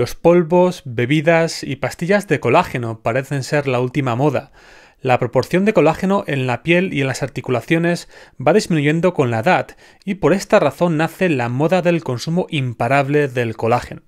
Los polvos, bebidas y pastillas de colágeno parecen ser la última moda. La proporción de colágeno en la piel y en las articulaciones va disminuyendo con la edad y por esta razón nace la moda del consumo imparable del colágeno.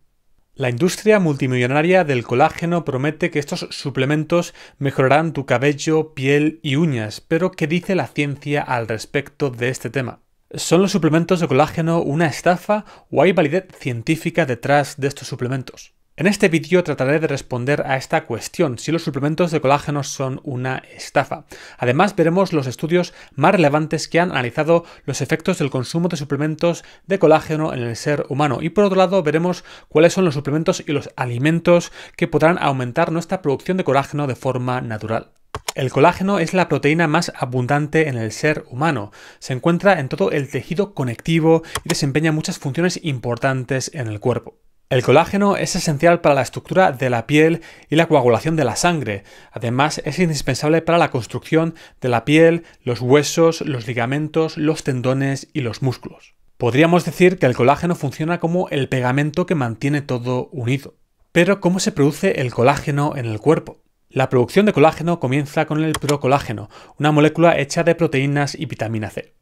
La industria multimillonaria del colágeno promete que estos suplementos mejorarán tu cabello, piel y uñas, pero ¿qué dice la ciencia al respecto de este tema? ¿Son los suplementos de colágeno una estafa o hay validez científica detrás de estos suplementos? En este vídeo trataré de responder a esta cuestión, si los suplementos de colágeno son una estafa. Además veremos los estudios más relevantes que han analizado los efectos del consumo de suplementos de colágeno en el ser humano y por otro lado veremos cuáles son los suplementos y los alimentos que podrán aumentar nuestra producción de colágeno de forma natural. El colágeno es la proteína más abundante en el ser humano. Se encuentra en todo el tejido conectivo y desempeña muchas funciones importantes en el cuerpo. El colágeno es esencial para la estructura de la piel y la coagulación de la sangre. Además, es indispensable para la construcción de la piel, los huesos, los ligamentos, los tendones y los músculos. Podríamos decir que el colágeno funciona como el pegamento que mantiene todo unido. Pero, ¿cómo se produce el colágeno en el cuerpo? La producción de colágeno comienza con el procolágeno, una molécula hecha de proteínas y vitamina C.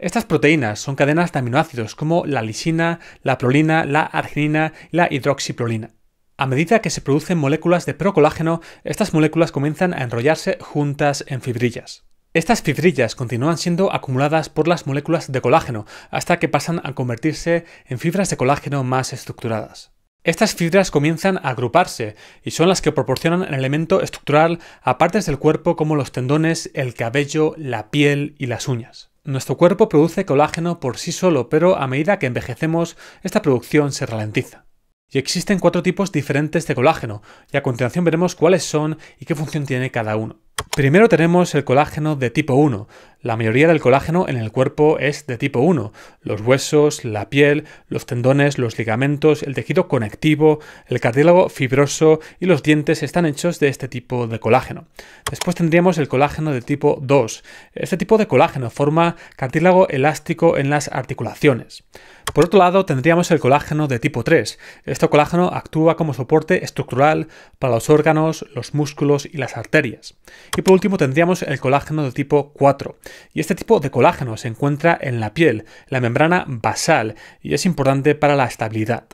Estas proteínas son cadenas de aminoácidos como la lisina, la prolina, la arginina y la hidroxiprolina. A medida que se producen moléculas de procolágeno, estas moléculas comienzan a enrollarse juntas en fibrillas. Estas fibrillas continúan siendo acumuladas por las moléculas de colágeno hasta que pasan a convertirse en fibras de colágeno más estructuradas. Estas fibras comienzan a agruparse y son las que proporcionan el elemento estructural a partes del cuerpo como los tendones, el cabello, la piel y las uñas. Nuestro cuerpo produce colágeno por sí solo, pero a medida que envejecemos, esta producción se ralentiza. Y existen cuatro tipos diferentes de colágeno, y a continuación veremos cuáles son y qué función tiene cada uno. Primero tenemos el colágeno de tipo 1. La mayoría del colágeno en el cuerpo es de tipo 1. Los huesos, la piel, los tendones, los ligamentos, el tejido conectivo, el cartílago fibroso y los dientes están hechos de este tipo de colágeno. Después tendríamos el colágeno de tipo 2. Este tipo de colágeno forma cartílago elástico en las articulaciones. Por otro lado, tendríamos el colágeno de tipo 3. Este colágeno actúa como soporte estructural para los órganos, los músculos y las arterias. Y por último tendríamos el colágeno de tipo 4. Y este tipo de colágeno se encuentra en la piel, la membrana basal, y es importante para la estabilidad.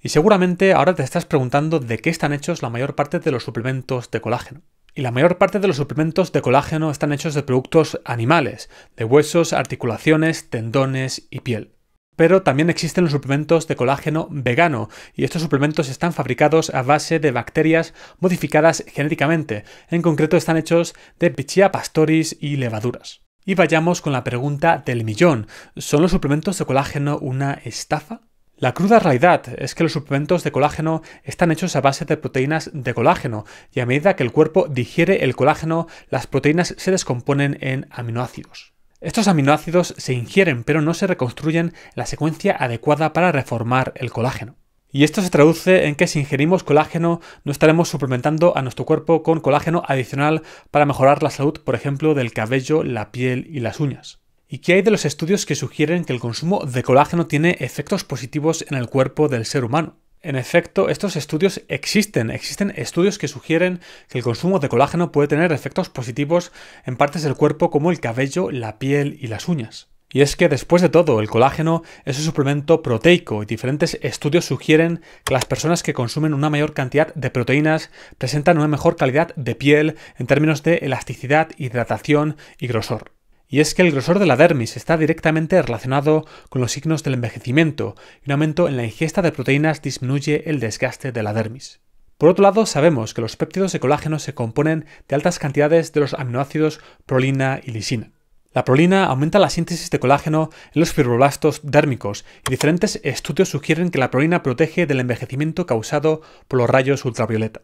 Y seguramente ahora te estás preguntando de qué están hechos la mayor parte de los suplementos de colágeno. Y la mayor parte de los suplementos de colágeno están hechos de productos animales, de huesos, articulaciones, tendones y piel. Pero también existen los suplementos de colágeno vegano, y estos suplementos están fabricados a base de bacterias modificadas genéticamente. En concreto están hechos de Pichia pastoris y levaduras. Y vayamos con la pregunta del millón. ¿Son los suplementos de colágeno una estafa? La cruda realidad es que los suplementos de colágeno están hechos a base de proteínas de colágeno y a medida que el cuerpo digiere el colágeno, las proteínas se descomponen en aminoácidos. Estos aminoácidos se ingieren pero no se reconstruyen la secuencia adecuada para reformar el colágeno. Y esto se traduce en que si ingerimos colágeno no estaremos suplementando a nuestro cuerpo con colágeno adicional para mejorar la salud, por ejemplo, del cabello, la piel y las uñas. ¿Y qué hay de los estudios que sugieren que el consumo de colágeno tiene efectos positivos en el cuerpo del ser humano? en efecto, estos estudios existen. Existen estudios que sugieren que el consumo de colágeno puede tener efectos positivos en partes del cuerpo como el cabello, la piel y las uñas. Y es que después de todo, el colágeno es un suplemento proteico y diferentes estudios sugieren que las personas que consumen una mayor cantidad de proteínas presentan una mejor calidad de piel en términos de elasticidad, hidratación y grosor. Y es que el grosor de la dermis está directamente relacionado con los signos del envejecimiento y un aumento en la ingesta de proteínas disminuye el desgaste de la dermis. Por otro lado, sabemos que los péptidos de colágeno se componen de altas cantidades de los aminoácidos prolina y lisina. La prolina aumenta la síntesis de colágeno en los fibroblastos dérmicos y diferentes estudios sugieren que la prolina protege del envejecimiento causado por los rayos ultravioleta.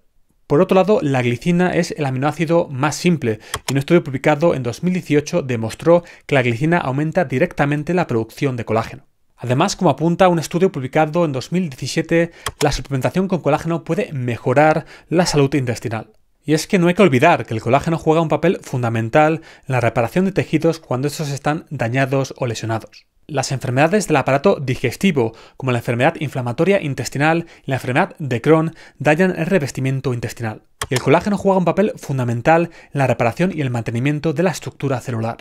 Por otro lado, la glicina es el aminoácido más simple y un estudio publicado en 2018 demostró que la glicina aumenta directamente la producción de colágeno. Además, como apunta un estudio publicado en 2017, la suplementación con colágeno puede mejorar la salud intestinal. Y es que no hay que olvidar que el colágeno juega un papel fundamental en la reparación de tejidos cuando estos están dañados o lesionados las enfermedades del aparato digestivo, como la enfermedad inflamatoria intestinal y la enfermedad de Crohn, dañan el revestimiento intestinal. Y el colágeno juega un papel fundamental en la reparación y el mantenimiento de la estructura celular.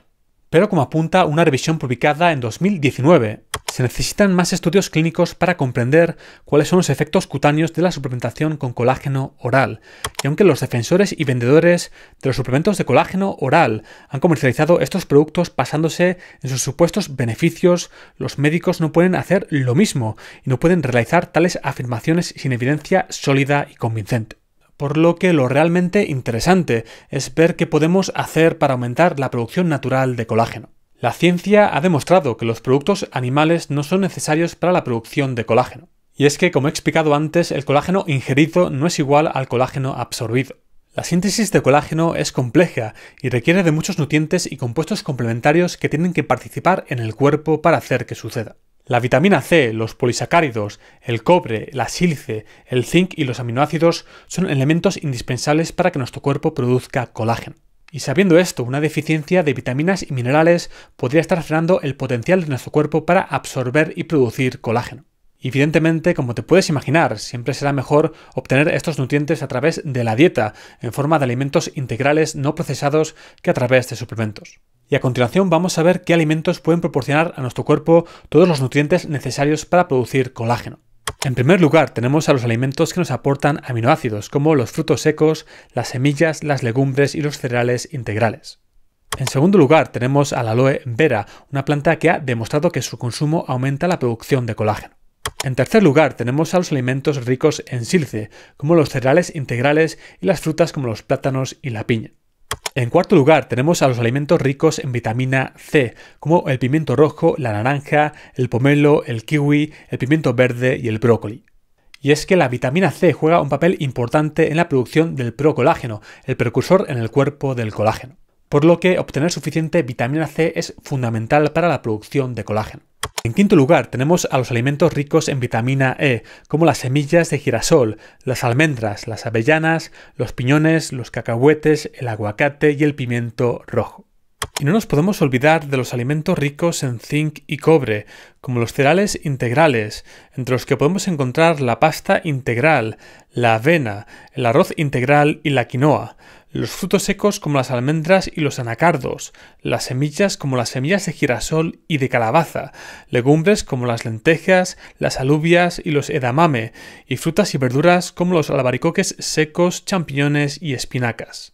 Pero como apunta una revisión publicada en 2019, se necesitan más estudios clínicos para comprender cuáles son los efectos cutáneos de la suplementación con colágeno oral. Y aunque los defensores y vendedores de los suplementos de colágeno oral han comercializado estos productos basándose en sus supuestos beneficios, los médicos no pueden hacer lo mismo y no pueden realizar tales afirmaciones sin evidencia sólida y convincente. Por lo que lo realmente interesante es ver qué podemos hacer para aumentar la producción natural de colágeno. La ciencia ha demostrado que los productos animales no son necesarios para la producción de colágeno. Y es que, como he explicado antes, el colágeno ingerido no es igual al colágeno absorbido. La síntesis de colágeno es compleja y requiere de muchos nutrientes y compuestos complementarios que tienen que participar en el cuerpo para hacer que suceda. La vitamina C, los polisacáridos, el cobre, la sílice, el zinc y los aminoácidos son elementos indispensables para que nuestro cuerpo produzca colágeno. Y sabiendo esto, una deficiencia de vitaminas y minerales podría estar frenando el potencial de nuestro cuerpo para absorber y producir colágeno. Evidentemente, como te puedes imaginar, siempre será mejor obtener estos nutrientes a través de la dieta, en forma de alimentos integrales no procesados que a través de suplementos. Y a continuación vamos a ver qué alimentos pueden proporcionar a nuestro cuerpo todos los nutrientes necesarios para producir colágeno. En primer lugar, tenemos a los alimentos que nos aportan aminoácidos, como los frutos secos, las semillas, las legumbres y los cereales integrales. En segundo lugar, tenemos la aloe vera, una planta que ha demostrado que su consumo aumenta la producción de colágeno. En tercer lugar, tenemos a los alimentos ricos en silce, como los cereales integrales y las frutas como los plátanos y la piña. En cuarto lugar, tenemos a los alimentos ricos en vitamina C, como el pimiento rojo, la naranja, el pomelo, el kiwi, el pimiento verde y el brócoli. Y es que la vitamina C juega un papel importante en la producción del procolágeno, el precursor en el cuerpo del colágeno por lo que obtener suficiente vitamina C es fundamental para la producción de colágeno. En quinto lugar, tenemos a los alimentos ricos en vitamina E, como las semillas de girasol, las almendras, las avellanas, los piñones, los cacahuetes, el aguacate y el pimiento rojo. Y no nos podemos olvidar de los alimentos ricos en zinc y cobre, como los cereales integrales, entre los que podemos encontrar la pasta integral, la avena, el arroz integral y la quinoa, los frutos secos como las almendras y los anacardos, las semillas como las semillas de girasol y de calabaza, legumbres como las lentejas, las alubias y los edamame, y frutas y verduras como los albaricoques secos, champiñones y espinacas.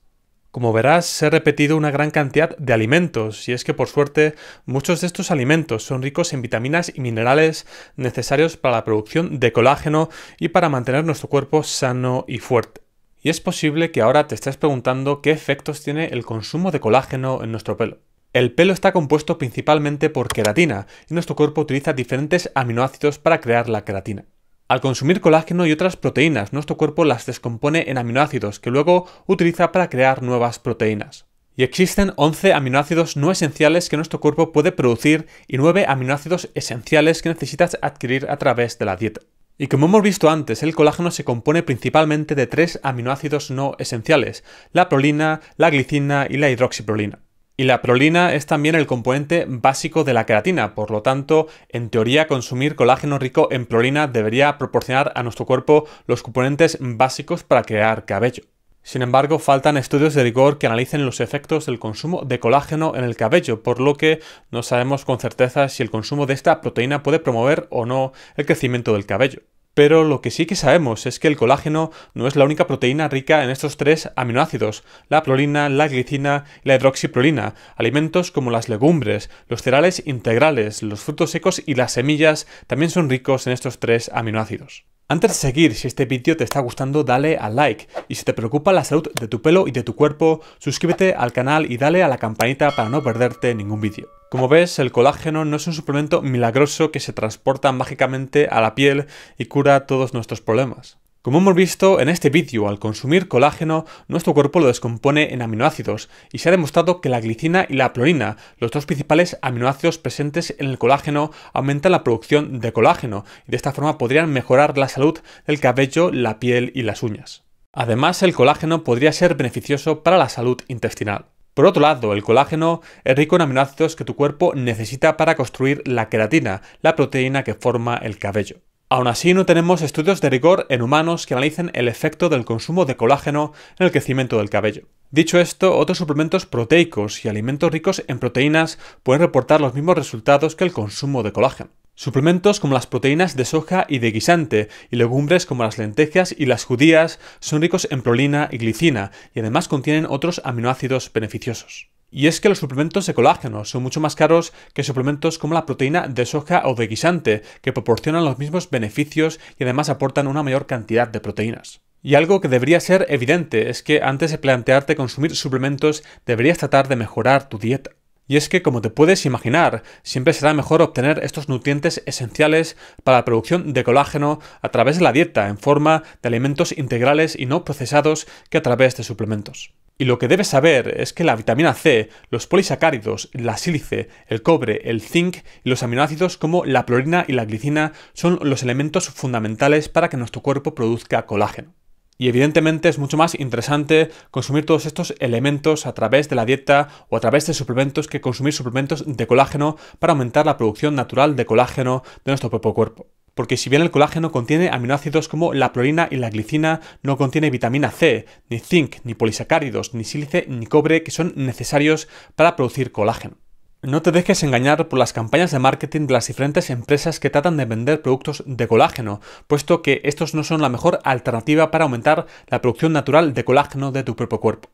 Como verás, se ha repetido una gran cantidad de alimentos, y es que por suerte muchos de estos alimentos son ricos en vitaminas y minerales necesarios para la producción de colágeno y para mantener nuestro cuerpo sano y fuerte. Y es posible que ahora te estés preguntando qué efectos tiene el consumo de colágeno en nuestro pelo. El pelo está compuesto principalmente por queratina y nuestro cuerpo utiliza diferentes aminoácidos para crear la queratina. Al consumir colágeno y otras proteínas, nuestro cuerpo las descompone en aminoácidos que luego utiliza para crear nuevas proteínas. Y existen 11 aminoácidos no esenciales que nuestro cuerpo puede producir y 9 aminoácidos esenciales que necesitas adquirir a través de la dieta. Y como hemos visto antes, el colágeno se compone principalmente de tres aminoácidos no esenciales, la prolina, la glicina y la hidroxiprolina. Y la prolina es también el componente básico de la queratina, por lo tanto, en teoría consumir colágeno rico en prolina debería proporcionar a nuestro cuerpo los componentes básicos para crear cabello. Sin embargo, faltan estudios de rigor que analicen los efectos del consumo de colágeno en el cabello, por lo que no sabemos con certeza si el consumo de esta proteína puede promover o no el crecimiento del cabello. Pero lo que sí que sabemos es que el colágeno no es la única proteína rica en estos tres aminoácidos, la prolina, la glicina y la hidroxiprolina. Alimentos como las legumbres, los cereales integrales, los frutos secos y las semillas también son ricos en estos tres aminoácidos. Antes de seguir, si este vídeo te está gustando, dale a like. Y si te preocupa la salud de tu pelo y de tu cuerpo, suscríbete al canal y dale a la campanita para no perderte ningún vídeo. Como ves, el colágeno no es un suplemento milagroso que se transporta mágicamente a la piel y cura todos nuestros problemas. Como hemos visto en este vídeo, al consumir colágeno, nuestro cuerpo lo descompone en aminoácidos y se ha demostrado que la glicina y la prolina, los dos principales aminoácidos presentes en el colágeno, aumentan la producción de colágeno y de esta forma podrían mejorar la salud del cabello, la piel y las uñas. Además, el colágeno podría ser beneficioso para la salud intestinal. Por otro lado, el colágeno es rico en aminoácidos que tu cuerpo necesita para construir la queratina, la proteína que forma el cabello. Aún así, no tenemos estudios de rigor en humanos que analicen el efecto del consumo de colágeno en el crecimiento del cabello. Dicho esto, otros suplementos proteicos y alimentos ricos en proteínas pueden reportar los mismos resultados que el consumo de colágeno. Suplementos como las proteínas de soja y de guisante y legumbres como las lentejas y las judías son ricos en prolina y glicina y además contienen otros aminoácidos beneficiosos. Y es que los suplementos de colágeno son mucho más caros que suplementos como la proteína de soja o de guisante, que proporcionan los mismos beneficios y además aportan una mayor cantidad de proteínas. Y algo que debería ser evidente es que antes de plantearte consumir suplementos deberías tratar de mejorar tu dieta. Y es que, como te puedes imaginar, siempre será mejor obtener estos nutrientes esenciales para la producción de colágeno a través de la dieta, en forma de alimentos integrales y no procesados, que a través de suplementos. Y lo que debes saber es que la vitamina C, los polisacáridos, la sílice, el cobre, el zinc y los aminoácidos como la prolina y la glicina son los elementos fundamentales para que nuestro cuerpo produzca colágeno. Y evidentemente es mucho más interesante consumir todos estos elementos a través de la dieta o a través de suplementos que consumir suplementos de colágeno para aumentar la producción natural de colágeno de nuestro propio cuerpo. Porque si bien el colágeno contiene aminoácidos como la prolina y la glicina, no contiene vitamina C, ni zinc, ni polisacáridos, ni sílice, ni cobre que son necesarios para producir colágeno. No te dejes engañar por las campañas de marketing de las diferentes empresas que tratan de vender productos de colágeno, puesto que estos no son la mejor alternativa para aumentar la producción natural de colágeno de tu propio cuerpo.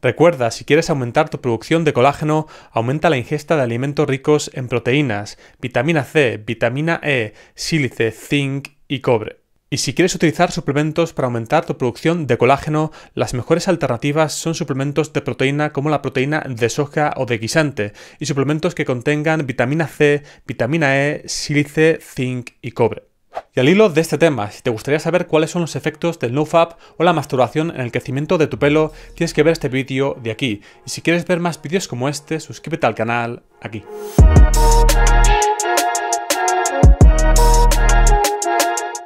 Recuerda, si quieres aumentar tu producción de colágeno, aumenta la ingesta de alimentos ricos en proteínas, vitamina C, vitamina E, sílice, zinc y cobre. Y si quieres utilizar suplementos para aumentar tu producción de colágeno, las mejores alternativas son suplementos de proteína como la proteína de soja o de guisante, y suplementos que contengan vitamina C, vitamina E, sílice, zinc y cobre. Y al hilo de este tema, si te gustaría saber cuáles son los efectos del nofap o la masturbación en el crecimiento de tu pelo, tienes que ver este vídeo de aquí. Y si quieres ver más vídeos como este, suscríbete al canal aquí.